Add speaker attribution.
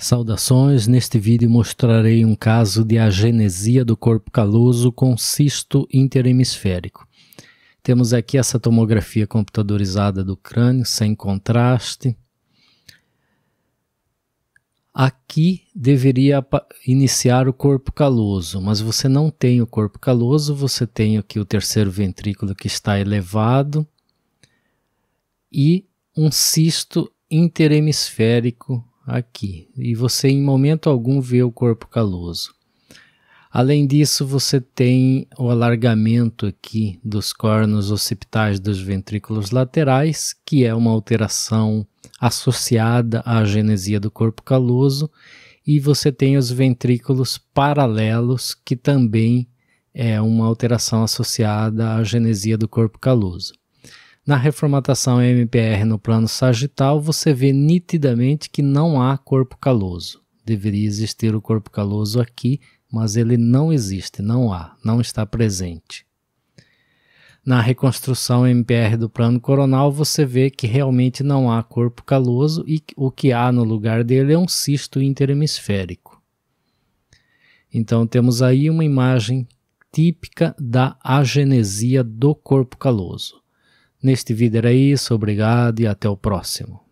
Speaker 1: Saudações,
Speaker 2: neste vídeo mostrarei um caso de agenesia do corpo caloso com cisto interhemisférico. Temos aqui essa tomografia computadorizada do crânio, sem contraste. Aqui deveria iniciar o corpo caloso, mas você não tem o corpo caloso, você tem aqui o terceiro ventrículo que está elevado e um cisto interhemisférico aqui, e você em momento algum vê o corpo caloso. Além disso, você tem o alargamento aqui dos cornos occipitais dos ventrículos laterais, que é uma alteração associada à genesia do corpo caloso, e você tem os ventrículos paralelos, que também é uma alteração associada à genesia do corpo caloso. Na reformatação MPR no plano sagital, você vê nitidamente que não há corpo caloso. Deveria existir o corpo caloso aqui, mas ele não existe, não há, não está presente. Na reconstrução MPR do plano coronal, você vê que realmente não há corpo caloso e o que há no lugar dele é um cisto interhemisférico. Então temos aí uma imagem típica da agenesia do corpo caloso. Neste vídeo era isso, obrigado e
Speaker 1: até o próximo.